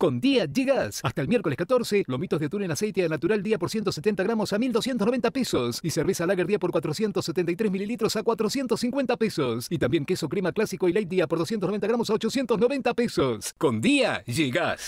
con Día gigas. Hasta el miércoles 14, lomitos de atún en aceite natural día por 170 gramos a 1.290 pesos y cerveza lager día por 473 mililitros a 450 pesos. Y también queso crema clásico y light día por 290 gramos a 890 pesos. Con día gigas.